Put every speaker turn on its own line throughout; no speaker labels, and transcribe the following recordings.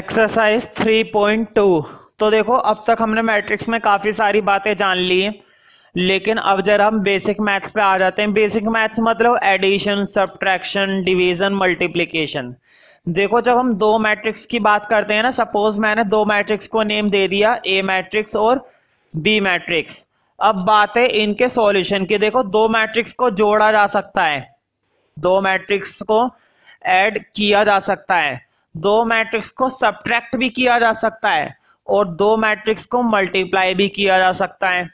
exercise 3.2 तो देखो अब तक हमने मैट्रिक्स में काफ़ी सारी बातें जान ली लेकिन अब जरा हम बेसिक मैथ्स पे आ जाते हैं बेसिक मैथ्स मतलब एडिशन सब्ट्रैक्शन डिवीजन मल्टीप्लिकेशन देखो जब हम दो मैट्रिक्स की बात करते हैं ना सपोज मैंने दो मैट्रिक्स को नेम दे दिया ए मैट्रिक्स और बी मैट्रिक्स अब बात है इनके सॉल्यूशन की देखो दो मैट्रिक्स को जोड़ा जा सकता है दो मैट्रिक्स को ऐड किया जा सकता है दो मैट्रिक्स को सब्ट्रैक्ट भी किया जा सकता है और दो मैट्रिक्स को मल्टीप्लाई भी किया जा सकता है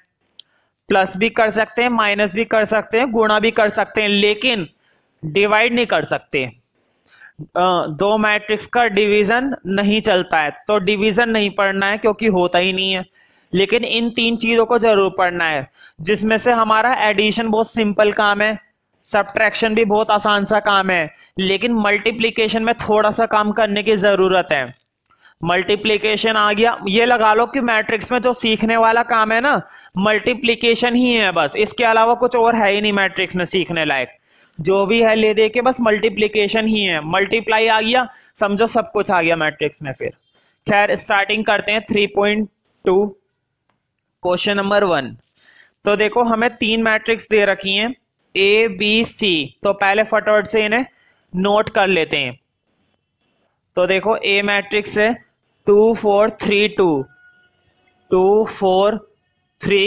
प्लस भी कर सकते हैं माइनस भी कर सकते हैं गुणा भी कर सकते हैं लेकिन डिवाइड नहीं कर सकते दो मैट्रिक्स का डिवीजन नहीं चलता है तो डिवीजन नहीं पढ़ना है क्योंकि होता ही नहीं है लेकिन इन तीन चीजों को जरूर पढ़ना है जिसमें से हमारा एडिशन बहुत सिंपल काम है सब्ट्रैक्शन भी बहुत आसान सा काम है लेकिन मल्टीप्लीकेशन में थोड़ा सा काम करने की ज़रूरत है मल्टीप्लीकेशन आ गया ये लगा लो कि मैट्रिक्स में जो सीखने वाला काम है ना मल्टीप्लीकेशन ही है बस इसके अलावा कुछ और है ही नहीं मैट्रिक्स में सीखने लायक जो भी है ले दे के बस मल्टीप्लीकेशन ही है मल्टीप्लाई आ गया समझो सब कुछ आ गया मैट्रिक्स में फिर खैर स्टार्टिंग करते हैं three point two question number one तो देखो हमें तीन मैट्रिक्स दे रखी हैं ए बी सी तो पहले फटाफट से इन्हें नोट कर लेते हैं तो देखो ए मैट्रिक्स है two four three two two four three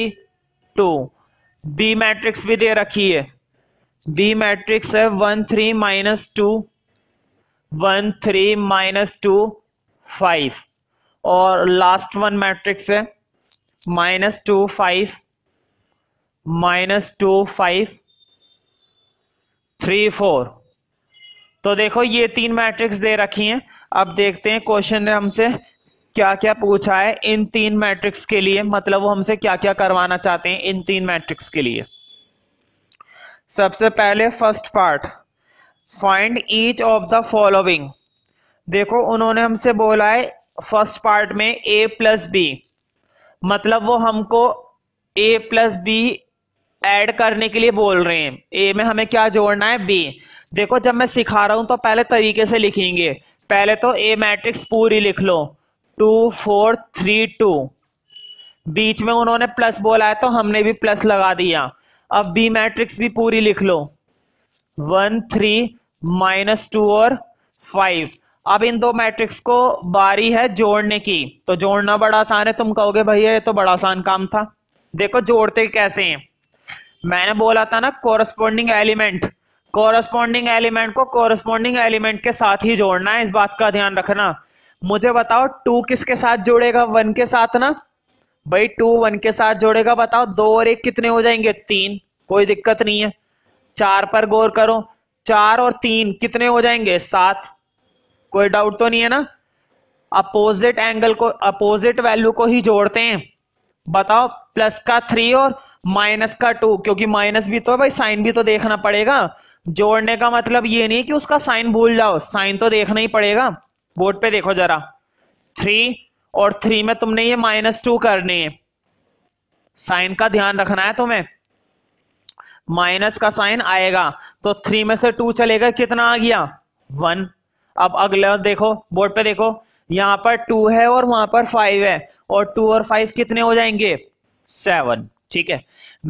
two B matrix भी दे रखी है बी मैट्रिक्स है one three minus two one three minus two five और लास्ट वन मैट्रिक्स है minus two five minus two five three four तो देखो ये तीन मैट्रिक्स दे रखी हैं अब देखते हैं क्वेश्चन ने हमसे क्या क्या पूछा है इन तीन मैट्रिक्स के लिए मतलब वो हमसे क्या क्या करवाना चाहते हैं इन तीन मैट्रिक्स के लिए सबसे पहले first part find each of the following देखो उन्होंने हमसे बोला है फर्स्ट पार्ट में ए प्लस बी मतलब वो हमको ए प्लस बी एड करने के लिए बोल रहे हैं ए में हमें क्या जोड़ना है बी देखो जब मैं सिखा रहा हूं तो पहले तरीके से लिखेंगे पहले तो ए मैट्रिक्स पूरी लिख लो टू फोर थ्री टू बीच में उन्होंने प्लस बोला है तो हमने भी प्लस लगा दिया अब बी मैट्रिक्स भी पूरी लिख लो वन थ्री माइनस टू और फाइव अब इन दो मैट्रिक्स को बारी है जोड़ने की तो जोड़ना बड़ा आसान है तुम कहोगे भैया ये तो बड़ा आसान काम था देखो जोड़ते कैसे हैं मैंने बोला था ना कोरस्पोंडिंग एलिमेंट कॉरस्पॉन्डिंग एलिमेंट को कॉरस्पॉन्डिंग एलिमेंट के साथ ही जोड़ना है इस बात का ध्यान रखना मुझे बताओ टू किसके साथ जोड़ेगा वन के साथ ना भाई टू वन के साथ जोड़ेगा बताओ दो और एक कितने हो जाएंगे तीन कोई दिक्कत नहीं है चार पर गौर करो चार और तीन कितने हो जाएंगे सात कोई डाउट तो नहीं है ना अपोजिट एंगल को अपोजिट वैल्यू को ही जोड़ते हैं बताओ प्लस का थ्री और माइनस का टू क्योंकि माइनस भी तो है भाई साइन भी तो देखना पड़ेगा जोड़ने का मतलब ये नहीं कि उसका साइन भूल जाओ साइन तो देखना ही पड़ेगा बोर्ड पे देखो जरा थ्री और थ्री में तुमने ये माइनस टू करनी है साइन का ध्यान रखना है तुम्हें माइनस का साइन आएगा तो थ्री में से टू चलेगा कितना आ गया वन अब अगला देखो बोर्ड पे देखो यहां पर टू है और वहां पर फाइव है और टू और फाइव कितने हो जाएंगे सेवन ठीक है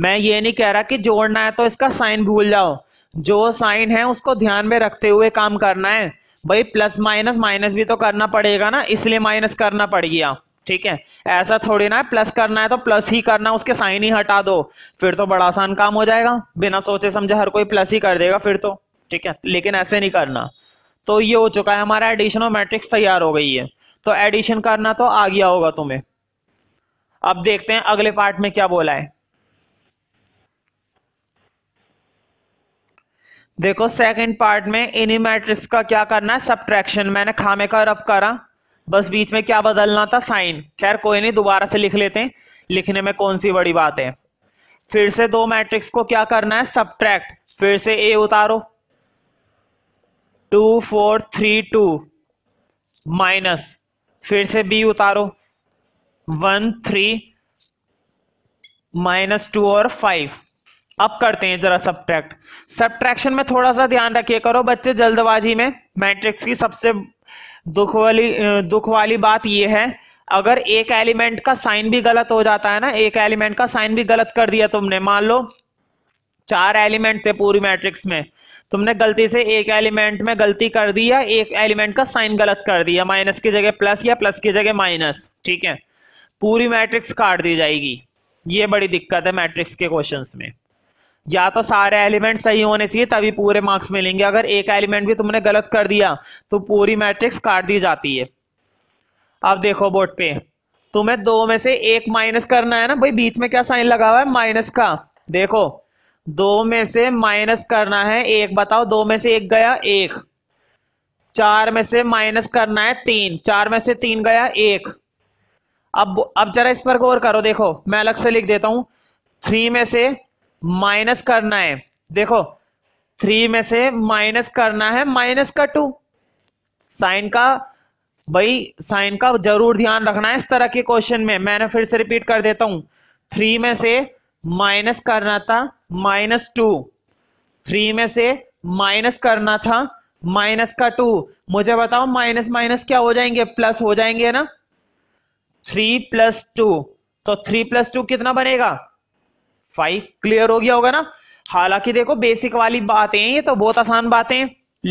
मैं ये नहीं कह रहा कि जोड़ना है तो इसका साइन भूल जाओ जो साइन है उसको ध्यान में रखते हुए काम करना है भाई प्लस माइनस माइनस भी तो करना पड़ेगा ना इसलिए माइनस करना पड़ गया ठीक है ऐसा थोड़ी ना है प्लस करना है तो प्लस ही करना उसके साइन ही हटा दो फिर तो बड़ा आसान काम हो जाएगा बिना सोचे समझे हर कोई प्लस ही कर देगा फिर तो ठीक है लेकिन ऐसे नहीं करना तो ये हो चुका है हमारा एडिशन और मैट्रिक्स तैयार हो गई है तो एडिशन करना तो आ गया होगा तुम्हें अब देखते हैं अगले पार्ट में क्या बोला है देखो सेकंड पार्ट में इन्हीं मैट्रिक्स का क्या करना है सब्ट्रैक्शन मैंने खामे का रब करा बस बीच में क्या बदलना था साइन खैर कोई नहीं दोबारा से लिख लेते हैं लिखने में कौन सी बड़ी बात है फिर से दो मैट्रिक्स को क्या करना है सब्ट्रैक्ट फिर से ए उतारो two four three two minus फिर से बी उतारो वन थ्री माइनस टू और फाइव अब करते हैं जरा सब्ट्रैक्ट सब्ट्रैक्शन में थोड़ा सा ध्यान रखिए करो बच्चे जल्दबाजी में मैट्रिक्स की सबसे दुख वाली दुख वाली बात यह है अगर एक एलिमेंट का साइन भी गलत हो जाता है ना एक एलिमेंट का साइन भी गलत कर दिया तुमने मान लो चार एलिमेंट थे पूरी मैट्रिक्स में तुमने गलती से एक एलिमेंट में गलती कर दी या एक एलिमेंट का साइन गलत कर दिया माइनस की जगह प्लस या प्लस की जगह माइनस ठीक है पूरी मैट्रिक्स काट दी जाएगी ये बड़ी दिक्कत है मैट्रिक्स के क्वेश्चंस में या तो सारे एलिमेंट सही होने चाहिए तभी पूरे मार्क्स मिलेंगे अगर एक एलिमेंट भी तुमने गलत कर दिया तो पूरी मैट्रिक्स काट दी जाती है अब देखो बोर्ड पे तुम्हें दो में से एक माइनस करना है ना भाई बीच में क्या साइन लगा हुआ है माइनस का देखो दो में से माइनस करना है एक बताओ दो में से एक गया एक चार में से माइनस करना है तीन चार में से तीन गया एक अब अब जरा इस पर गौर करो देखो मैं अलग से लिख देता हूं थ्री में से माइनस करना है देखो थ्री में से माइनस करना है माइनस का टू साइन का भाई साइन का जरूर ध्यान रखना है इस तरह के क्वेश्चन में मैंने फिर से रिपीट कर देता हूं थ्री में से माइनस करना था माइनस टू थ्री में से माइनस करना था माइनस का टू मुझे बताओ माइनस माइनस क्या हो जाएंगे प्लस हो जाएंगे ना थ्री प्लस टू तो थ्री प्लस टू कितना बनेगा फाइव क्लियर हो गया होगा ना हालांकि देखो बेसिक वाली बातें ये तो बहुत आसान बातें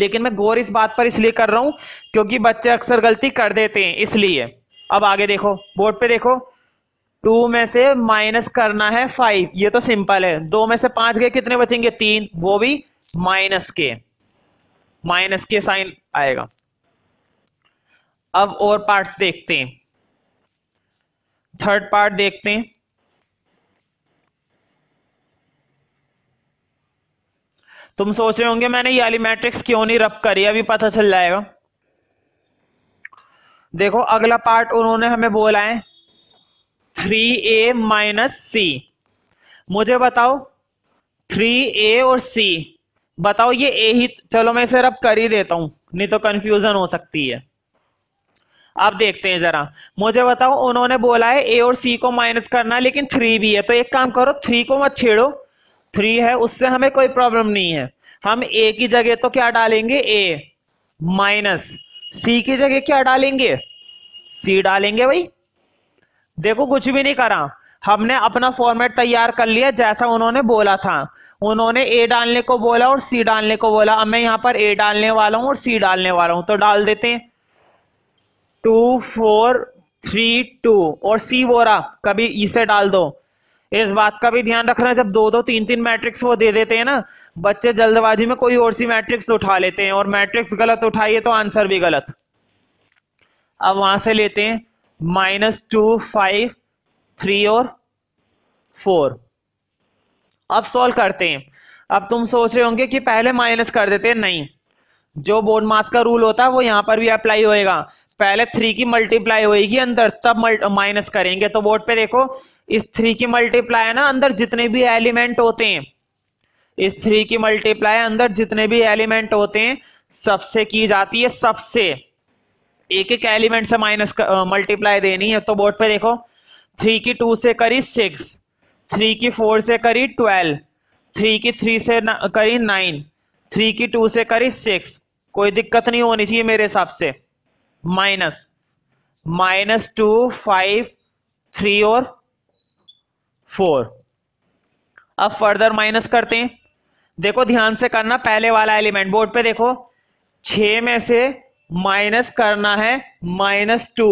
लेकिन मैं गौर इस बात पर इसलिए कर रहा हूं क्योंकि बच्चे अक्सर गलती कर देते हैं इसलिए अब आगे देखो बोर्ड पे देखो टू में से माइनस करना है फाइव ये तो सिंपल है दो में से पांच गए कितने बचेंगे तीन वो भी माइनस के माइनस के साइन आएगा अब और पार्ट्स देखते हैं थर्ड पार्ट देखते हैं तुम सोच रहे होंगे मैंने ये मैट्रिक्स क्यों नहीं रब करी अभी पता चल जाएगा देखो अगला पार्ट उन्होंने हमें बोला है थ्री ए माइनस सी मुझे बताओ थ्री ए और सी बताओ ये ए ही चलो मैं इसे रब कर ही देता हूं नहीं तो कंफ्यूजन हो सकती है आप देखते हैं जरा मुझे बताओ उन्होंने बोला है ए और सी को माइनस करना लेकिन थ्री भी है तो एक काम करो थ्री को मत छेड़ो थ्री है उससे हमें कोई प्रॉब्लम नहीं है हम ए की जगह तो क्या डालेंगे ए माइनस सी की जगह क्या डालेंगे सी डालेंगे भाई देखो कुछ भी नहीं करा हमने अपना फॉर्मेट तैयार कर लिया जैसा उन्होंने बोला था उन्होंने ए डालने को बोला और सी डालने को बोला अब मैं यहाँ पर ए डालने वाला हूँ और सी डालने वाला हूं तो डाल देते हैं टू फोर थ्री टू और सी बोरा कभी इसे डाल दो इस बात का भी ध्यान रखना जब दो दो तीन तीन मैट्रिक्स वो दे देते हैं ना बच्चे जल्दबाजी में कोई और सी मैट्रिक्स उठा लेते हैं और मैट्रिक्स गलत उठाइए तो आंसर भी गलत अब वहां से लेते हैं माइनस टू फाइव थ्री और फोर अब सॉल्व करते हैं अब तुम सोच रहे होंगे कि पहले माइनस कर देते हैं नहीं जो बोर्ड मास का रूल होता है वो यहां पर भी अप्लाई होएगा पहले थ्री की मल्टीप्लाई होगी अंदर तब माइनस करेंगे तो बोर्ड पे देखो इस थ्री की मल्टीप्लाई है ना अंदर जितने भी एलिमेंट होते हैं इस थ्री की मल्टीप्लाई अंदर जितने भी एलिमेंट होते हैं सबसे की जाती है सबसे एक एक एलिमेंट से माइनस मल्टीप्लाई देनी है तो बोर्ड पे देखो थ्री की टू से करी सिक्स थ्री की फोर से करी ट्वेल्व थ्री की थ्री से करी नाइन थ्री की टू से करी सिक्स कोई दिक्कत नहीं होनी चाहिए मेरे हिसाब से minus minus two five three और फोर अब फर्दर माइनस करते हैं देखो ध्यान से करना पहले वाला एलिमेंट बोर्ड पे देखो छ में से माइनस करना है माइनस टू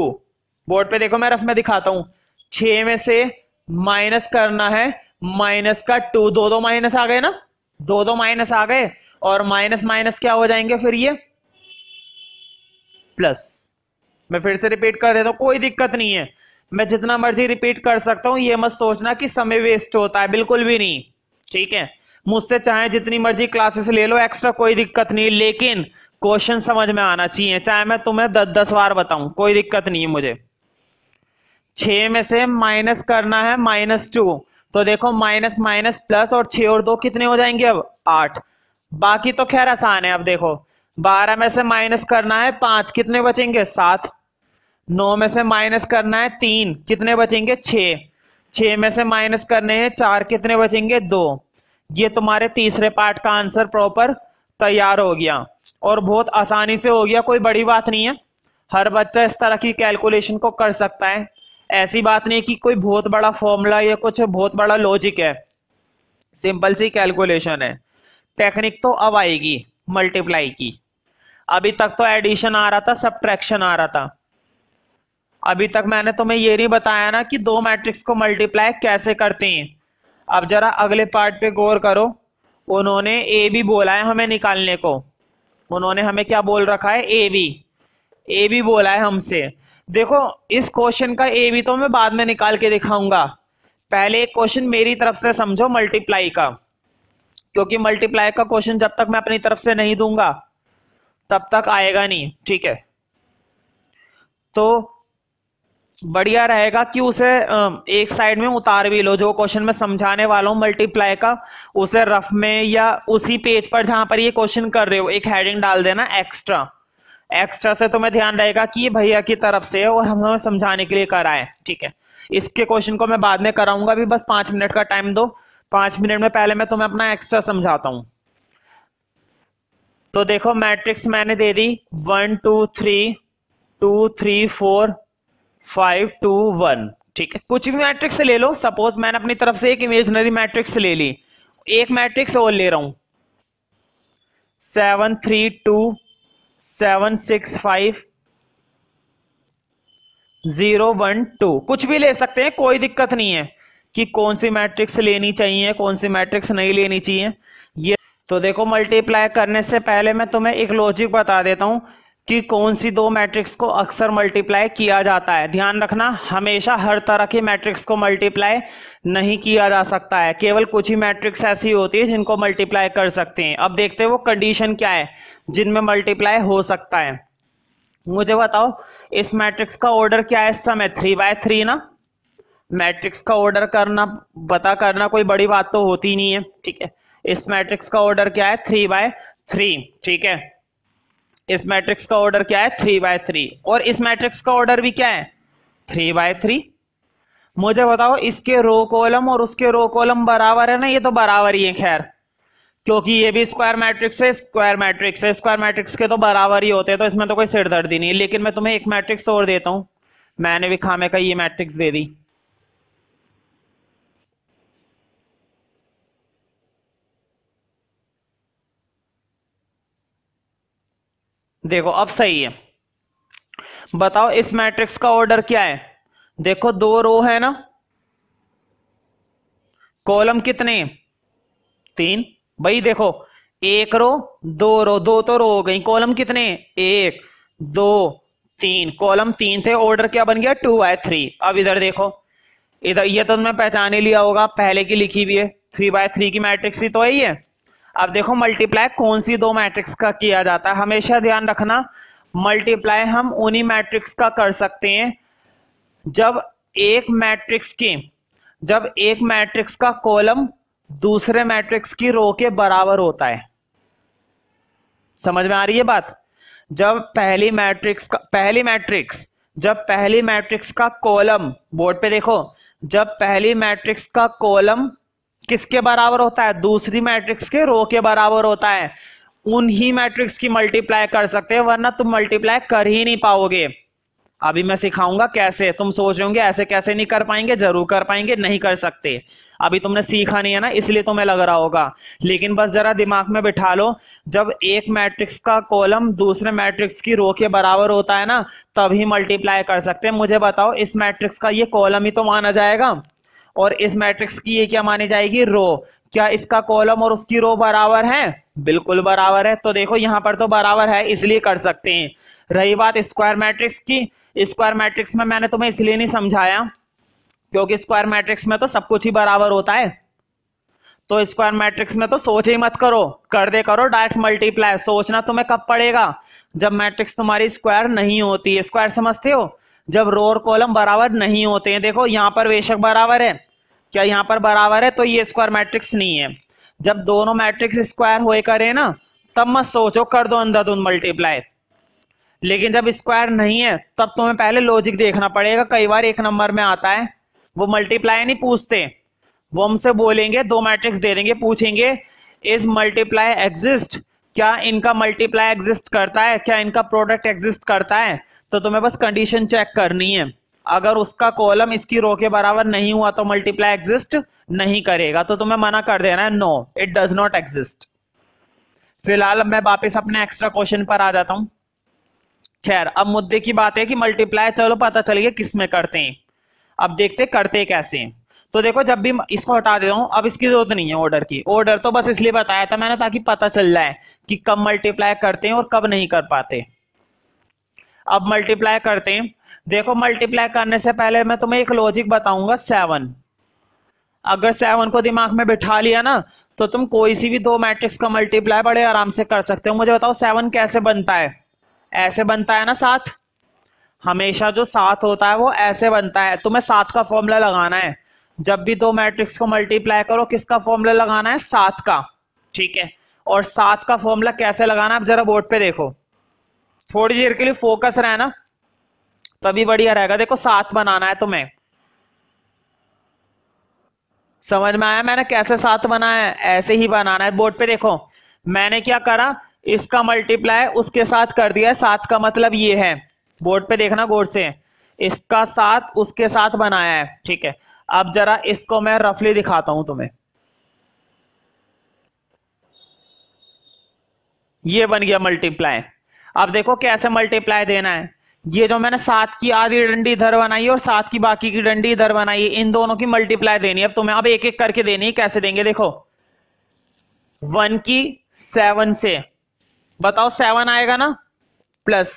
बोर्ड पे देखो मैं रफ में दिखाता हूं छ में से माइनस करना है माइनस का टू दो दो माइनस आ गए ना दो दो माइनस आ गए और माइनस माइनस क्या हो जाएंगे फिर ये प्लस मैं फिर से रिपीट कर देता हूँ कोई दिक्कत नहीं है मैं जितना मर्जी रिपीट कर सकता हूँ ये मत सोचना कि समय वेस्ट होता है बिल्कुल भी नहीं ठीक है मुझसे चाहे जितनी मर्जी क्लासेस ले लो एक्स्ट्रा कोई दिक्कत नहीं लेकिन क्वेश्चन समझ में आना चाहिए चाहे मैं तुम्हें दस दस बार बताऊं कोई दिक्कत नहीं है मुझे छ में से माइनस करना है माइनस टू तो देखो माइनस माइनस प्लस और छ और दो कितने हो जाएंगे अब आठ बाकी तो खैर आसान है अब देखो बारह में से माइनस करना है पांच कितने बचेंगे सात नौ में से माइनस करना है तीन कितने बचेंगे छ छ में से माइनस करने हैं चार कितने बचेंगे दो ये तुम्हारे तीसरे पार्ट का आंसर प्रॉपर तैयार हो गया और बहुत आसानी से हो गया कोई बड़ी बात नहीं है हर बच्चा इस तरह की कैलकुलेशन को कर सकता है ऐसी बात नहीं कि कोई बहुत बड़ा फॉर्मूला या कुछ बहुत बड़ा लॉजिक है सिंपल सी कैलकुलेशन है टेक्निक तो अब आएगी मल्टीप्लाई की अभी तक तो एडिशन आ रहा था सब आ रहा था अभी तक मैंने तुम्हें ये नहीं बताया ना कि दो मैट्रिक्स को मल्टीप्लाई कैसे करते हैं अब जरा अगले पार्ट पे गौर करो उन्होंने ए भी बोला है हमें निकालने को उन्होंने हमें क्या बोल रखा है ए बी ए बी बोला है हमसे देखो इस क्वेश्चन का ए बी तो मैं बाद में निकाल के दिखाऊंगा पहले एक क्वेश्चन मेरी तरफ से समझो मल्टीप्लाई का क्योंकि मल्टीप्लाई का क्वेश्चन जब तक मैं अपनी तरफ से नहीं दूंगा तब तक आएगा नहीं ठीक है तो बढ़िया रहेगा कि उसे एक साइड में उतार भी लो जो क्वेश्चन में समझाने वाला हूं मल्टीप्लाई का उसे रफ में या उसी पेज पर जहां पर ये क्वेश्चन कर रहे हो एक हेडिंग डाल देना एक्स्ट्रा एक्स्ट्रा से तुम्हें ध्यान रहेगा कि ये भैया की तरफ से है और हम हमें समझाने के लिए कराए ठीक है इसके क्वेश्चन को मैं बाद में कराऊंगा भी बस पांच मिनट का टाइम दो पांच मिनट में पहले मैं तुम्हें अपना एक्स्ट्रा समझाता हूँ तो देखो मैट्रिक्स मैंने दे दी one two three two three four five two one ठीक है कुछ भी मैट्रिक्स ले लो सपोज मैंने अपनी तरफ से एक इमेजनरी मैट्रिक्स ले ली एक मैट्रिक्स और ले रहा हूं seven three two seven six five zero one two कुछ भी ले सकते हैं कोई दिक्कत नहीं है कि कौन सी मैट्रिक्स लेनी चाहिए कौन सी मैट्रिक्स नहीं लेनी चाहिए तो देखो मल्टीप्लाई करने से पहले मैं तुम्हें एक लॉजिक बता देता हूँ कि कौन सी दो मैट्रिक्स को अक्सर मल्टीप्लाई किया जाता है ध्यान रखना हमेशा हर तरह के मैट्रिक्स को मल्टीप्लाई नहीं किया जा सकता है केवल कुछ ही मैट्रिक्स ऐसी होती है जिनको मल्टीप्लाई कर सकते हैं अब देखते हैं वो कंडीशन क्या है जिनमें मल्टीप्लाई हो सकता है मुझे बताओ इस मैट्रिक्स का ऑर्डर क्या है इस समय थ्री बाय थ्री ना मैट्रिक्स का ऑर्डर करना पता करना कोई बड़ी बात तो होती नहीं है ठीक है इस मैट्रिक्स का ऑर्डर क्या है थ्री बाय थ्री ठीक है इस मैट्रिक्स का ऑर्डर क्या है थ्री बाय थ्री और इस मैट्रिक्स का ऑर्डर भी क्या है थ्री बाय थ्री मुझे बताओ इसके रो कॉलम और उसके रो कॉलम बराबर है ना ये तो बराबर ही है खैर क्योंकि ये भी स्क्वायर मैट्रिक्स है स्क्वायर मैट्रिक्स है स्क्वायर मैट्रिक्स के तो बराबर ही होते हैं तो इसमें तो कोई सिरदर्दी नहीं लेकिन मैं तुम्हें एक मैट्रिक्स और देता हूं मैंने भी खामे का ये मैट्रिक्स दे दी देखो अब सही है बताओ इस मैट्रिक्स का ऑर्डर क्या है देखो दो रो है ना कॉलम कितने तीन भाई देखो एक रो दो रो दो तो रो हो गई कॉलम कितने एक दो तीन कॉलम तीन थे ऑर्डर क्या बन गया टू बाय थ्री अब इधर देखो इधर ये तो मैं पहचान ही लिया होगा पहले की लिखी हुई है थ्री बाय थ्री की मैट्रिक्स ही तो है है अब देखो मल्टीप्लाई कौन सी दो मैट्रिक्स का किया जाता है हमेशा ध्यान रखना मल्टीप्लाई हम उन्हीं मैट्रिक्स का कर सकते हैं जब एक मैट्रिक्स की जब एक मैट्रिक्स का कॉलम दूसरे मैट्रिक्स की रो के बराबर होता है समझ में आ रही है बात जब पहली मैट्रिक्स का पहली मैट्रिक्स जब पहली मैट्रिक्स का कॉलम बोर्ड पे देखो जब पहली मैट्रिक्स का कॉलम किसके बराबर होता है दूसरी मैट्रिक्स के रो के बराबर होता है उन्हीं मैट्रिक्स की मल्टीप्लाई कर सकते हैं वरना तुम मल्टीप्लाई कर ही नहीं पाओगे अभी मैं सिखाऊंगा कैसे तुम सोच रहे होंगे ऐसे कैसे नहीं कर पाएंगे जरूर कर पाएंगे नहीं कर सकते अभी तुमने सीखा नहीं है ना इसलिए तुम्हें लग रहा होगा लेकिन बस जरा दिमाग में बिठा लो जब एक मैट्रिक्स का कॉलम दूसरे मैट्रिक्स की रो के बराबर होता है ना तभी मल्टीप्लाई कर सकते हैं मुझे बताओ इस मैट्रिक्स का ये कॉलम ही तो माना जाएगा और इस मैट्रिक्स की ये क्या मानी जाएगी रो क्या इसका कॉलम और उसकी रो बराबर है बिल्कुल बराबर है तो देखो यहाँ पर तो बराबर है इसलिए कर सकते हैं रही बात स्क्वायर मैट्रिक्स की स्क्वायर मैट्रिक्स में मैंने तुम्हें इसलिए नहीं समझाया क्योंकि स्क्वायर मैट्रिक्स में तो सब कुछ ही बराबर होता है तो स्क्वायर मैट्रिक्स में तो सोच ही मत करो कर दे करो डायरेक्ट मल्टीप्लाई सोचना तुम्हें कब पड़ेगा जब मैट्रिक्स तुम्हारी स्क्वायर नहीं होती स्क्वायर समझते हो जब रो और कॉलम बराबर नहीं होते हैं देखो यहाँ पर बेशक बराबर है क्या यहाँ पर बराबर है तो ये स्क्वायर मैट्रिक्स नहीं है जब दोनों मैट्रिक्स स्क्वायर हो करे ना तब मत सोचो कर दो अंदर दून मल्टीप्लाई लेकिन जब स्क्वायर नहीं है तब तुम्हें पहले लॉजिक देखना पड़ेगा कई बार एक नंबर में आता है वो मल्टीप्लाई नहीं पूछते वो हमसे बोलेंगे दो मैट्रिक्स दे देंगे पूछेंगे इज मल्टीप्लाई एग्जिस्ट क्या इनका मल्टीप्लाई एग्जिस्ट करता है क्या इनका प्रोडक्ट एग्जिस्ट करता है तो तुम्हें बस कंडीशन चेक करनी है अगर उसका कॉलम इसकी रो के बराबर नहीं हुआ तो मल्टीप्लाई एग्जिस्ट नहीं करेगा तो तुम्हें मना कर देना है no it does not exist फिलहाल मैं वापस अपने एक्स्ट्रा क्वेश्चन पर आ जाता हूं खैर अब मुद्दे की बात है कि मल्टीप्लाई चलो पता चल गया किस में करते हैं अब देखते करते कैसे हैं तो देखो जब भी इसको हटा देता हूँ अब इसकी जरूरत नहीं है ऑर्डर की ऑर्डर तो बस इसलिए बताया था मैंने ताकि पता चल जाए कि कब मल्टीप्लाई करते हैं और कब नहीं कर पाते हैं अब मल्टीप्लाई करते हैं देखो मल्टीप्लाई करने से पहले मैं तुम्हें एक लॉजिक बताऊंगा सेवन अगर सेवन को दिमाग में बिठा लिया ना तो तुम कोई सी भी दो मैट्रिक्स का मल्टीप्लाई बड़े आराम से कर सकते हो मुझे बताओ सेवन कैसे बनता है ऐसे बनता है ना सात हमेशा जो सात होता है वो ऐसे बनता है तुम्हें सात का फॉर्मूला लगाना है जब भी दो मैट्रिक्स को मल्टीप्लाई करो किसका फॉर्मूला लगाना है सात का ठीक है और सात का फॉर्मूला कैसे लगाना है आप जरा बोर्ड पे देखो थोड़ी देर के लिए फोकस रहना तभी बढ़िया रहेगा देखो साथ बनाना है तुम्हें समझ में आया मैंने कैसे साथ बनाया है ऐसे ही बनाना है बोर्ड पे देखो मैंने क्या करा इसका मल्टीप्लाई उसके साथ कर दिया है सात का मतलब ये है बोर्ड पे देखना गोर से इसका साथ उसके साथ बनाया है ठीक है अब जरा इसको मैं रफली दिखाता हूं तुम्हें ये बन गया मल्टीप्लाई अब देखो कैसे मल्टीप्लाई देना है ये जो मैंने सात की आधी डंडी इधर बनाई और सात की बाकी की डंडी इधर बनाई इन दोनों की मल्टीप्लाई देनी है अब तुम्हें अब एक एक करके देनी है कैसे देंगे देखो वन की सेवन से बताओ सेवन आएगा ना प्लस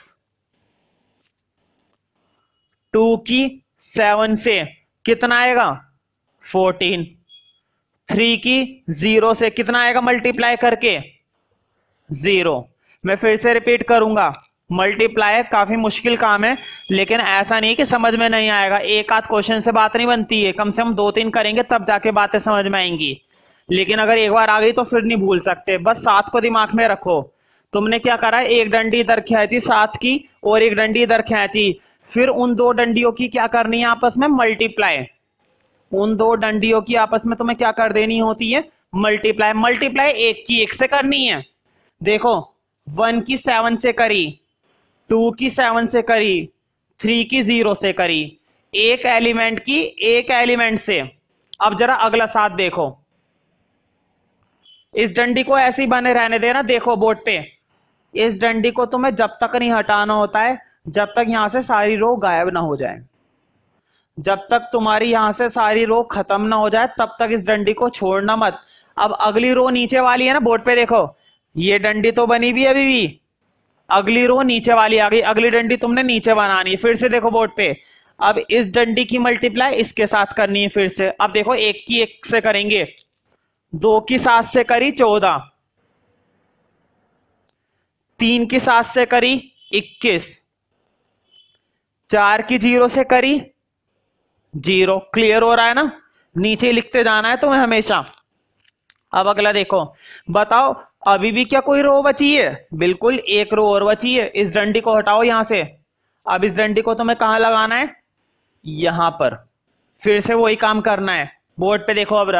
टू की सेवन से कितना आएगा फोर्टीन थ्री की जीरो से कितना आएगा मल्टीप्लाई करके जीरो मैं फिर से रिपीट करूंगा मल्टीप्लाई काफी मुश्किल काम है लेकिन ऐसा नहीं कि समझ में नहीं आएगा एक आध क्वेश्चन से बात नहीं बनती है कम से कम दो तीन करेंगे तब जाके बातें समझ में आएंगी लेकिन अगर एक बार आ गई तो फिर नहीं भूल सकते बस सात को दिमाग में रखो तुमने क्या करा एक डंडी इधर खेची सात की और एक डंडी इधर खेची फिर उन दो डंडियों की क्या करनी है आपस में मल्टीप्लाई उन दो डंडियों की आपस में तुम्हें क्या कर देनी होती है मल्टीप्लाई मल्टीप्लाई एक की एक से करनी है देखो वन की सेवन से करी टू की सेवन से करी थ्री की जीरो से करी एक एलिमेंट की एक एलिमेंट से अब जरा अगला साथ देखो इस डंडी को ऐसे ही बने रहने देना देखो बोर्ड पे इस डंडी को तुम्हें जब तक नहीं हटाना होता है जब तक यहां से सारी रो गायब ना हो जाए जब तक तुम्हारी यहां से सारी रो खत्म ना हो जाए तब तक इस डंडी को छोड़ना मत अब अगली रो नीचे वाली है ना बोर्ड पे देखो ये डंडी तो बनी भी अभी भी अगली रो नीचे वाली आ गई अगली डंडी तुमने नीचे बनानी है फिर से देखो बोर्ड पे अब इस डंडी की मल्टीप्लाई इसके साथ करनी है फिर से अब देखो एक की एक से करेंगे दो की सात से करी चौदह तीन की सात से करी इक्कीस चार की जीरो से करी जीरो क्लियर हो रहा है ना नीचे लिखते जाना है तुम्हें हमेशा अब अगला देखो बताओ अभी भी क्या कोई रो बची है बिल्कुल एक रो और बची है इस डंडी को हटाओ यहां से अब इस डंडी को तुम्हें कहां लगाना है यहां पर फिर से वही काम करना है बोर्ड पे देखो अब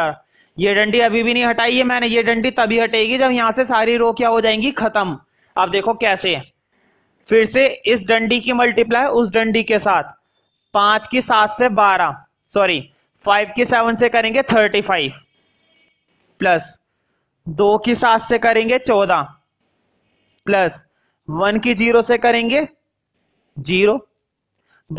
ये डंडी अभी भी नहीं हटाई है मैंने ये डंडी तभी हटेगी जब यहां से सारी रो क्या हो जाएंगी खत्म अब देखो कैसे फिर से इस डंडी की मल्टीप्लाई उस डंडी के साथ पांच की सात से बारह सॉरी फाइव की सेवन से करेंगे थर्टी फाइव प्लस दो की सात से करेंगे चौदह प्लस वन की जीरो से करेंगे जीरो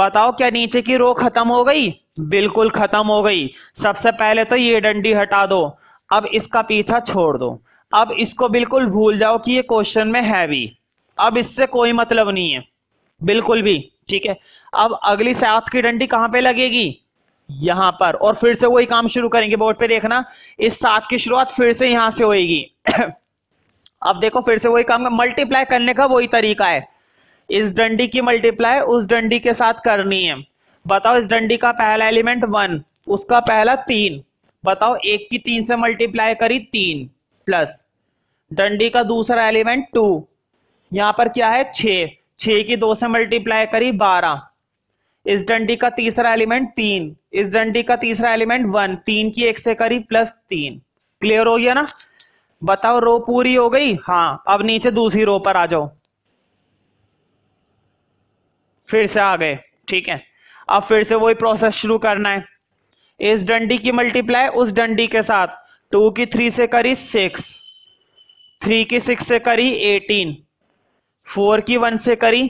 बताओ क्या नीचे की रो खत्म हो गई बिल्कुल खत्म हो गई सबसे पहले तो ये डंडी हटा दो अब इसका पीछा छोड़ दो अब इसको बिल्कुल भूल जाओ कि ये क्वेश्चन में है भी अब इससे कोई मतलब नहीं है बिल्कुल भी ठीक है अब अगली सात की डंडी कहां पे लगेगी यहां पर और फिर से वही काम शुरू करेंगे बोर्ड पे देखना इस सात की शुरुआत फिर से यहां से होगी अब देखो फिर से वही काम मल्टीप्लाई करने का वही तरीका है इस डंडी की मल्टीप्लाई उस डंडी के साथ करनी है बताओ इस डंडी का पहला एलिमेंट वन उसका पहला तीन बताओ एक की तीन से मल्टीप्लाई करी तीन प्लस डंडी का दूसरा एलिमेंट टू यहां पर क्या है छ की दो से मल्टीप्लाई करी बारह इस डंडी का तीसरा एलिमेंट तीन इस डंडी का तीसरा एलिमेंट वन तीन की एक से करी प्लस तीन क्लियर हो गया ना बताओ रो पूरी हो गई हाँ अब नीचे दूसरी रो पर आ जाओ फिर से आ गए ठीक है अब फिर से वही प्रोसेस शुरू करना है इस डंडी की मल्टीप्लाई उस डंडी के साथ टू की थ्री से करी सिक्स थ्री की सिक्स से करी एटीन फोर की वन से करी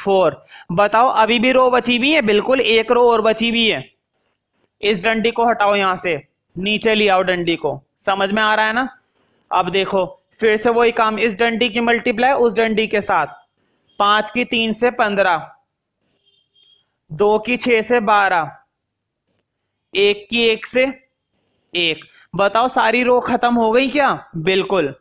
फोर बताओ अभी भी रो बची हुई है बिल्कुल एक रो और बची हुई है इस डंडी को हटाओ यहां से नीचे ले आओ डंडी को समझ में आ रहा है ना अब देखो फिर से वही काम इस डंडी की मल्टीप्लाई उस डंडी के साथ पांच की तीन से पंद्रह दो की छह से बारह एक की एक से एक बताओ सारी रो खत्म हो गई क्या बिल्कुल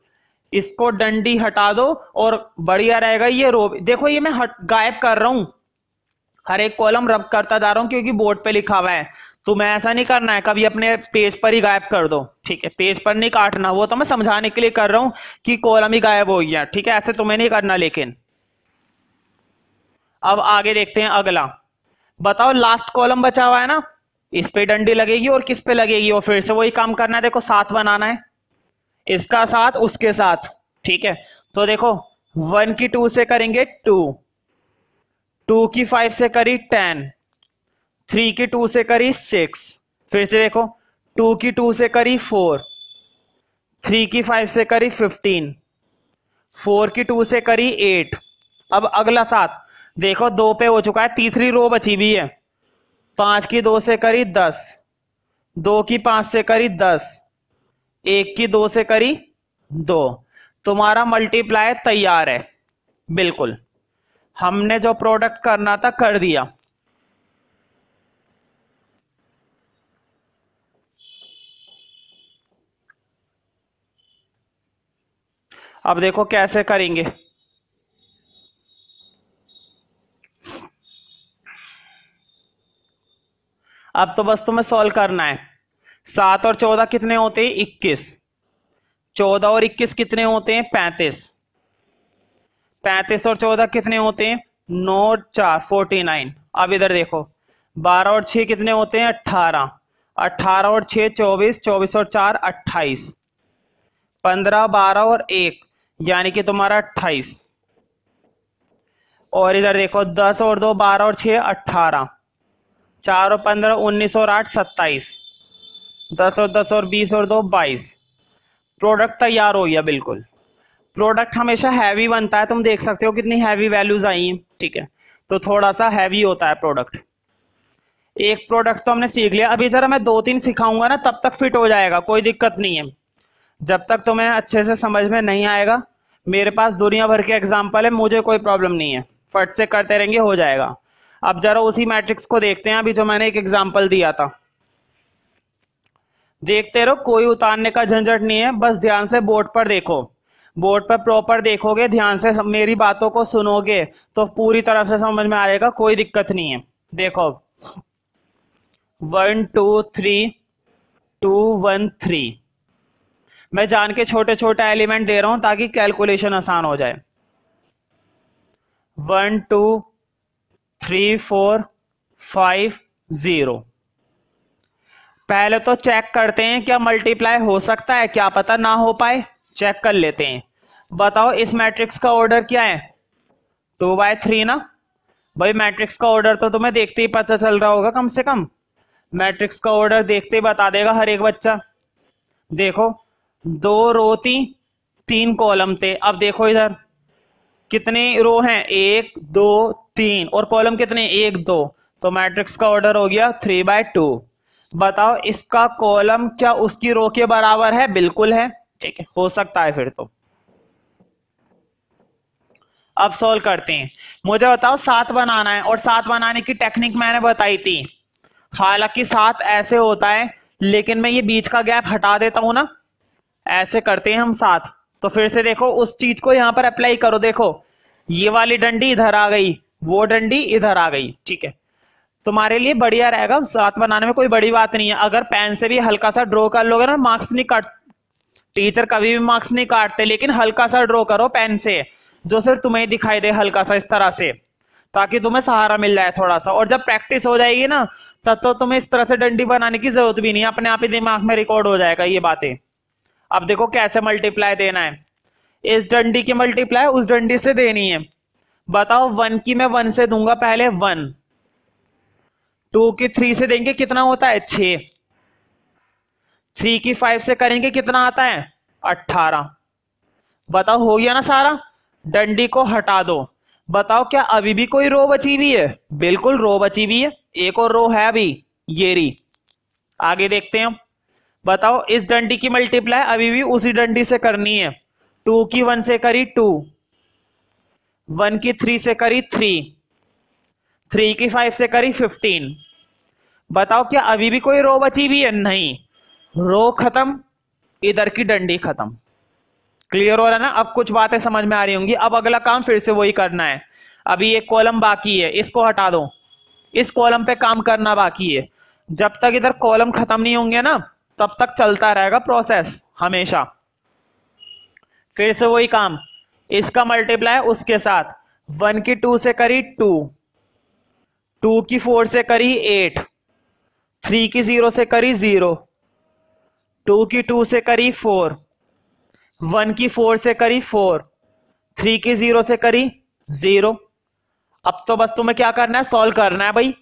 इसको डंडी हटा दो और बढ़िया रहेगा ये रो देखो ये मैं हट गायब कर रहा हूं हर एक कॉलम रब करता जा रहा हूं क्योंकि बोर्ड पे लिखा हुआ है तुम्हें तो ऐसा नहीं करना है कभी अपने पेज पर ही गायब कर दो ठीक है पेज पर नहीं काटना वो तो मैं समझाने के लिए कर रहा हूं कि कॉलम ही गायब हो गया ठीक है ऐसे तुम्हें तो नहीं करना लेकिन अब आगे देखते हैं अगला बताओ लास्ट कॉलम बचा हुआ है ना इस पे डंडी लगेगी और किस पे लगेगी और फिर से वही काम करना है देखो साथ बनाना है इसका साथ उसके साथ ठीक है तो देखो वन की टू से करेंगे टू टू की फाइव से करी टेन थ्री की टू से करी सिक्स फिर से देखो टू की टू से करी फोर थ्री की फाइव से करी फिफ्टीन फोर की टू से करी एट अब अगला सात देखो दो पे हो चुका है तीसरी रो बची भी है पांच की दो से करी दस दो की पांच से करी दस एक की दो से करी दो तुम्हारा मल्टीप्लाई तैयार है बिल्कुल हमने जो प्रोडक्ट करना था कर दिया अब देखो कैसे करेंगे अब तो बस तुम्हें सॉल्व करना है सात और चौदह कितने होते हैं इक्कीस चौदह और इक्कीस कितने होते हैं पैंतीस पैंतीस और चौदह कितने होते हैं नौ चार फोर्टी नाइन अब इधर देखो बारह और छः कितने होते हैं अट्ठारह अट्ठारह और छः चौबीस चौबीस और चार अट्ठाईस पंद्रह बारह और एक यानी कि तुम्हारा अट्ठाईस और इधर देखो दस और दो बारह और छः अट्ठारह चार और पंद्रह उन्नीस और आठ सत्ताईस दस और दस और बीस और दो बाईस प्रोडक्ट तैयार हो गया बिल्कुल प्रोडक्ट हमेशा हैवी बनता है तुम देख सकते हो कितनी हैवी वैल्यूज आई हैं ठीक है तो थोड़ा सा हैवी होता है प्रोडक्ट एक प्रोडक्ट तो हमने सीख लिया अभी ज़रा मैं दो तीन सिखाऊंगा ना तब तक फिट हो जाएगा कोई दिक्कत नहीं है जब तक तुम्हें अच्छे से समझ में नहीं आएगा मेरे पास दुनिया भर के एग्जाम्पल है मुझे कोई प्रॉब्लम नहीं है फट से करते रहेंगे हो जाएगा अब जरा उसी मैट्रिक्स को देखते हैं अभी जो मैंने एक एग्जाम्पल दिया था देखते रहो कोई उतारने का झंझट नहीं है बस ध्यान से बोर्ड पर देखो बोर्ड पर प्रॉपर देखोगे ध्यान से मेरी बातों को सुनोगे तो पूरी तरह से समझ में आएगा कोई दिक्कत नहीं है देखो one two three two one three मैं जान के छोटे छोटे एलिमेंट दे रहा हूं ताकि कैलकुलेशन आसान हो जाए one two three four five zero पहले तो चेक करते हैं क्या मल्टीप्लाई हो सकता है क्या पता ना हो पाए चेक कर लेते हैं बताओ इस मैट्रिक्स का ऑर्डर क्या है टू बाय थ्री ना भाई मैट्रिक्स का ऑर्डर तो तुम्हें देखते ही पता चल रहा होगा कम से कम मैट्रिक्स का ऑर्डर देखते ही बता देगा हर एक बच्चा देखो दो रो थी तीन कॉलम थे अब देखो इधर कितने रो हैं एक दो तीन और कॉलम कितने एक दो तो मैट्रिक्स का ऑर्डर हो गया थ्री बाय टू बताओ इसका कॉलम क्या उसकी रो के बराबर है बिल्कुल है ठीक है हो सकता है फिर तो अब सोल्व करते हैं मुझे बताओ सात बनाना है और सात बनाने की टेक्निक मैंने बताई थी हालांकि सात ऐसे होता है लेकिन मैं ये बीच का गैप हटा देता हूं ना ऐसे करते हैं हम सात तो फिर से देखो उस चीज को यहां पर अप्लाई करो देखो ये वाली डंडी इधर आ गई वो डंडी इधर आ गई ठीक है तुम्हारे लिए बढ़िया रहेगा साथ बनाने में कोई बड़ी बात नहीं है अगर पेन से भी हल्का सा ड्रॉ कर लोगे ना मार्क्स नहीं काट टीचर कभी भी मार्क्स नहीं काटते लेकिन हल्का सा ड्रॉ करो पेन से जो सिर्फ तुम्हें दिखाई दे हल्का सा इस तरह से ताकि तुम्हें सहारा मिल जाए थोड़ा सा और जब प्रैक्टिस हो जाएगी ना तब तो तुम्हें इस तरह से डंडी बनाने की जरूरत भी नहीं है अपने आप ही दिमाग में रिकॉर्ड हो जाएगा ये बातें अब देखो कैसे मल्टीप्लाई देना है इस डंडी की मल्टीप्लाई उस डंडी से देनी है बताओ वन की मैं वन से दूंगा पहले वन टू की थ्री से देंगे कितना होता है छ थ्री की फाइव से करेंगे कितना आता है अट्ठारह बताओ हो गया ना सारा डंडी को हटा दो बताओ क्या अभी भी कोई रो बची हुई है बिल्कुल रो बची हुई है एक और रो है अभी ये री आगे देखते हैं बताओ इस डंडी की मल्टीप्लाई अभी भी उसी डंडी से करनी है टू की वन से करी टू वन की थ्री से करी थ्री थ्री की फाइव से करी फिफ्टीन बताओ क्या अभी भी कोई रो बची भी है नहीं रो खत्म इधर की डंडी खत्म क्लियर हो रहा है ना अब कुछ बातें समझ में आ रही होंगी अब अगला काम फिर से वही करना है अभी एक कॉलम बाकी है इसको हटा दो इस कॉलम पे काम करना बाकी है जब तक इधर कॉलम खत्म नहीं होंगे ना तब तक चलता रहेगा प्रोसेस हमेशा फिर से वही काम इसका मल्टीप्लाई उसके साथ वन की टू से करी टू टू की फोर से करी एट थ्री की जीरो से करी जीरो टू की टू से करी फोर वन की फोर से करी फोर थ्री की जीरो से करी जीरो अब तो बस तुम्हें क्या करना है सॉल्व करना है भाई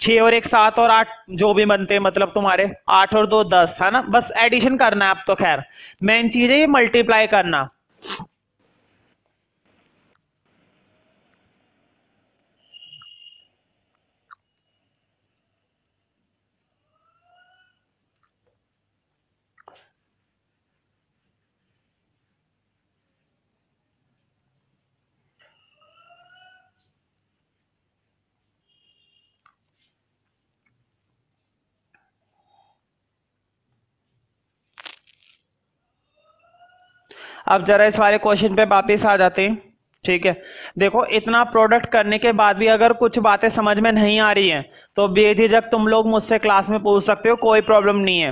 छ और एक सात और आठ जो भी बनते हैं मतलब तुम्हारे आठ और दो दस है ना बस एडिशन करना है अब तो खैर मेन चीज है ये मल्टीप्लाई करना अब जरा इस वाले क्वेश्चन पे वापिस आ जाते हैं ठीक है देखो इतना प्रोडक्ट करने के बाद भी अगर कुछ बातें समझ में नहीं आ रही हैं तो बेझिझक तुम लोग मुझसे क्लास में पूछ सकते हो कोई प्रॉब्लम नहीं है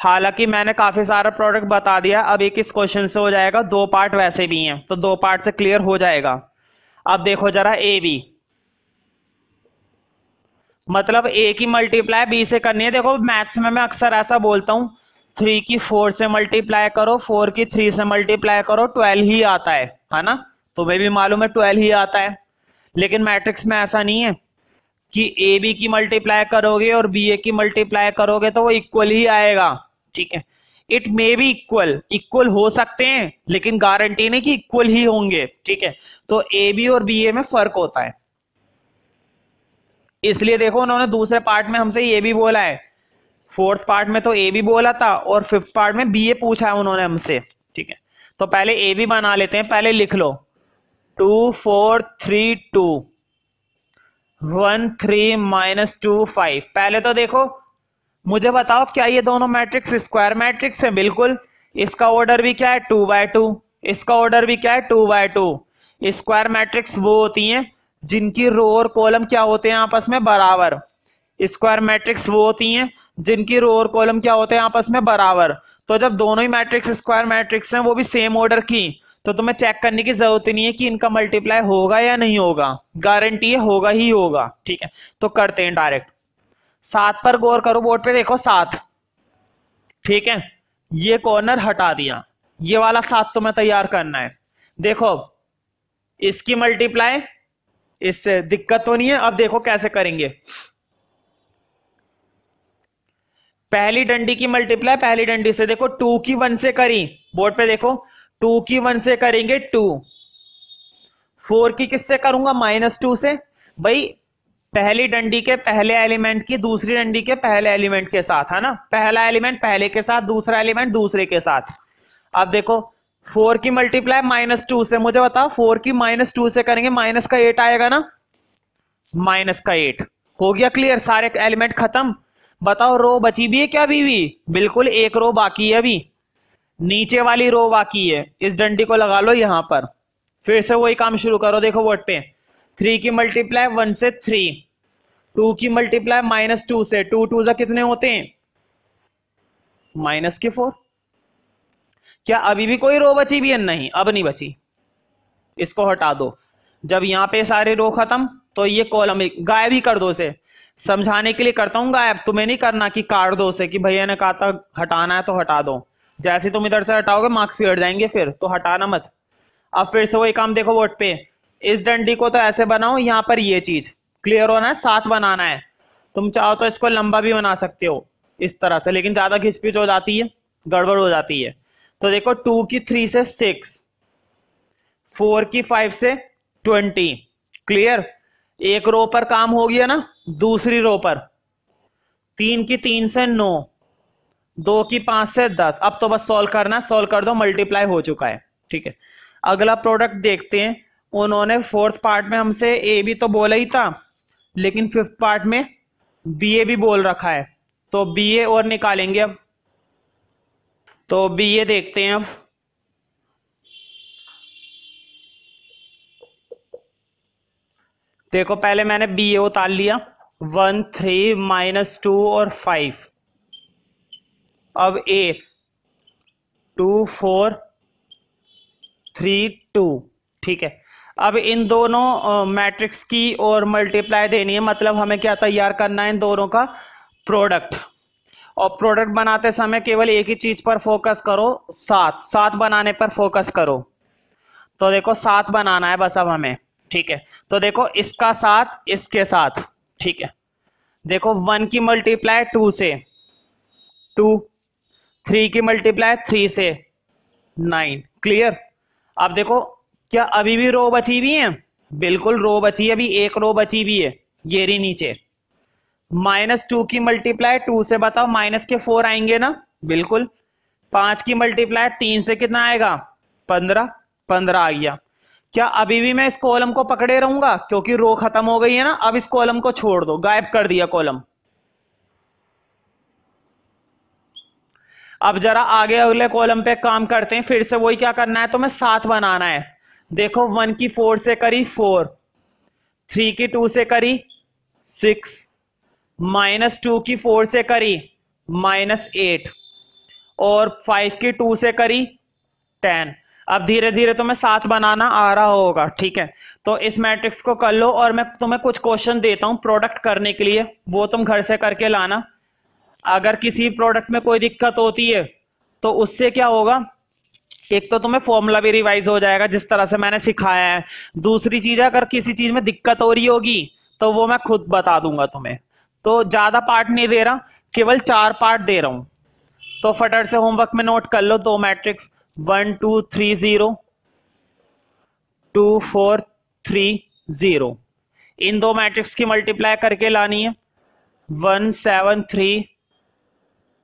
हालांकि मैंने काफ़ी सारा प्रोडक्ट बता दिया अब एक इस क्वेश्चन से हो जाएगा दो पार्ट वैसे भी हैं तो दो पार्ट से क्लियर हो जाएगा अब देखो जरा ए बी मतलब ए की मल्टीप्लाई बी से करनी है देखो मैथ्स में मैं अक्सर ऐसा बोलता हूँ थ्री की फोर से मल्टीप्लाई करो फोर की थ्री से मल्टीप्लाई करो ट्वेल्व ही आता है है ना तुम्हें भी मालूम है ट्वेल्व ही आता है लेकिन मैट्रिक्स में ऐसा नहीं है कि ए बी की मल्टीप्लाई करोगे और बी ए की मल्टीप्लाई करोगे तो वो इक्वल ही आएगा ठीक है it may be equal equal हो सकते हैं लेकिन गारंटी नहीं कि इक्वल ही होंगे ठीक है तो ए बी और बी ए में फर्क होता है इसलिए देखो उन्होंने दूसरे पार्ट में हमसे ये भी बोला है फोर्थ पार्ट में तो ए भी बोला था और फिफ्थ पार्ट में बी ए पूछा है उन्होंने हमसे ठीक है तो पहले ए भी बना लेते हैं पहले लिख लो two four three two one three minus two five पहले तो देखो मुझे बताओ क्या ये दोनों मैट्रिक्स स्क्वायर मैट्रिक्स है बिल्कुल इसका ऑर्डर भी क्या है टू बाय टू इसका ऑर्डर भी क्या है two by two square matrix वो होती हैं जिनकी रो और कॉलम क्या होते हैं आपस में बराबर स्क्वायर मैट्रिक्स वो होती हैं जिनकी रो और कॉलम क्या होते हैं आपस में बराबर तो जब दोनों ही मैट्रिक्स स्क्वायर मैट्रिक्स हैं वो भी सेम ऑर्डर की तो तुम्हें चेक करने की जरूरत नहीं है कि इनका मल्टीप्लाई होगा या नहीं होगा गारंटी है होगा ही होगा ठीक है तो करते हैं डायरेक्ट सात पर गौर करो बोर्ड पे देखो सात ठीक है ये कॉर्नर हटा दिया ये वाला सात तुम्हें तैयार करना है देखो इसकी मल्टीप्लाई इससे दिक्कत तो नहीं है अब देखो कैसे करेंगे पहली डंडी की मल्टीप्लाई पहली डंडी से देखो टू की वन से करी बोर्ड पे देखो टू की वन से करेंगे टू फोर की किससे करूंगा माइनस टू से भाई पहली डंडी के पहले एलिमेंट की दूसरी डंडी के पहले एलिमेंट के साथ है ना पहला एलिमेंट पहले के साथ दूसरा एलिमेंट दूसरे के साथ अब देखो फोर की मल्टीप्लाई माइनस टू से मुझे बताओ फोर की माइनस टू से करेंगे माइनस का एट आएगा ना माइनस का एट हो गया क्लियर सारे एलिमेंट खत्म बताओ रो बची भी है क्या अभी भी बिल्कुल एक रो बाकी है अभी नीचे वाली रो बाकी है इस डंडी को लगा लो यहां पर फिर से वही काम शुरू करो देखो वोट पे थ्री की मल्टीप्लाई वन से थ्री टू की मल्टीप्लाई माइनस टू से टू टू जा कितने होते हैं माइनस के फोर क्या अभी भी कोई रो बची भी है नहीं अब नहीं बची इसको हटा दो जब यहां पे सारे रो खत्म तो ये कॉलम गायब ही कर दो से समझाने के लिए करता हूँ गायब तुम्हें नहीं करना कि काट दो उसे कि भैया ने कहा था हटाना है तो हटा दो जैसे तुम इधर से हटाओगे मार्क्स बिगड़ जाएंगे फिर तो हटाना मत अब फिर से वही काम देखो वोट पे इस डंडी को तो ऐसे बनाओ यहाँ पर ये चीज क्लियर होना है साथ बनाना है तुम चाहो तो इसको लंबा भी बना सकते हो इस तरह से लेकिन ज्यादा घिचपिच हो जाती है गड़बड़ हो जाती है तो देखो टू की थ्री से सिक्स फोर की फाइव से ट्वेंटी क्लियर एक रो पर काम हो गया ना दूसरी रो पर तीन की तीन से नौ दो की पांच से दस अब तो बस सॉल्व करना सॉल्व कर दो मल्टीप्लाई हो चुका है ठीक है अगला प्रोडक्ट देखते हैं उन्होंने फोर्थ पार्ट में हमसे ए भी तो बोला ही था लेकिन फिफ्थ पार्ट में बी ए भी बोल रखा है तो बी ए और निकालेंगे अब तो बी ए देखते हैं अब देखो पहले मैंने बी ए उतार लिया वन थ्री माइनस टू और फाइव अब A two four three two ठीक है अब इन दोनों मैट्रिक्स की और मल्टीप्लाई देनी है मतलब हमें क्या तैयार करना है इन दोनों का प्रोडक्ट और प्रोडक्ट बनाते समय केवल एक ही चीज पर फोकस करो सात सात बनाने पर फोकस करो तो देखो सात बनाना है बस अब हमें ठीक है तो देखो इसका साथ इसके साथ ठीक है देखो वन की मल्टीप्लाई टू से टू थ्री की मल्टीप्लाई थ्री से नाइन क्लियर अब देखो क्या अभी भी रो बची हुई है बिल्कुल रो बची है अभी एक रो बची हुई है ये रही नीचे माइनस टू की मल्टीप्लाई टू से बताओ माइनस के फोर आएंगे ना बिल्कुल पांच की मल्टीप्लाई तीन से कितना आएगा पंद्रह पंद्रह आ गया क्या अभी भी मैं इस कॉलम को पकड़े रहूंगा क्योंकि रो खत्म हो गई है ना अब इस कॉलम को छोड़ दो गायब कर दिया कॉलम अब जरा आगे अगले कॉलम पे काम करते हैं फिर से वही क्या करना है तो मैं सात बनाना है देखो वन की फोर से करी फोर थ्री की टू से करी सिक्स माइनस टू की फोर से करी माइनस एट और फाइव की टू से करी टेन अब धीरे धीरे तुम्हें तो साथ बनाना आ रहा होगा ठीक है तो इस मैट्रिक्स को कर लो और मैं तुम्हें कुछ क्वेश्चन देता हूँ प्रोडक्ट करने के लिए वो तुम घर से करके लाना अगर किसी प्रोडक्ट में कोई दिक्कत होती है तो उससे क्या होगा एक तो तुम्हें फॉर्मूला भी रिवाइज हो जाएगा जिस तरह से मैंने सिखाया है दूसरी चीज अगर किसी चीज में दिक्कत हो रही होगी तो वो मैं खुद बता दूंगा तुम्हें तो ज्यादा पार्ट नहीं दे रहा केवल चार पार्ट दे रहा हूं तो फटर से होमवर्क में नोट कर लो दो matrix one two three zero two four three zero इन दो मैट्रिक्स की मल्टीप्लाई करके लानी है one seven three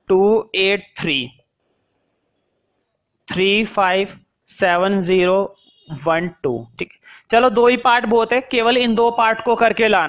two eight three three five seven zero one two ठीक चलो दो ही पार्ट बहुत है केवल इन दो पार्ट को करके लाना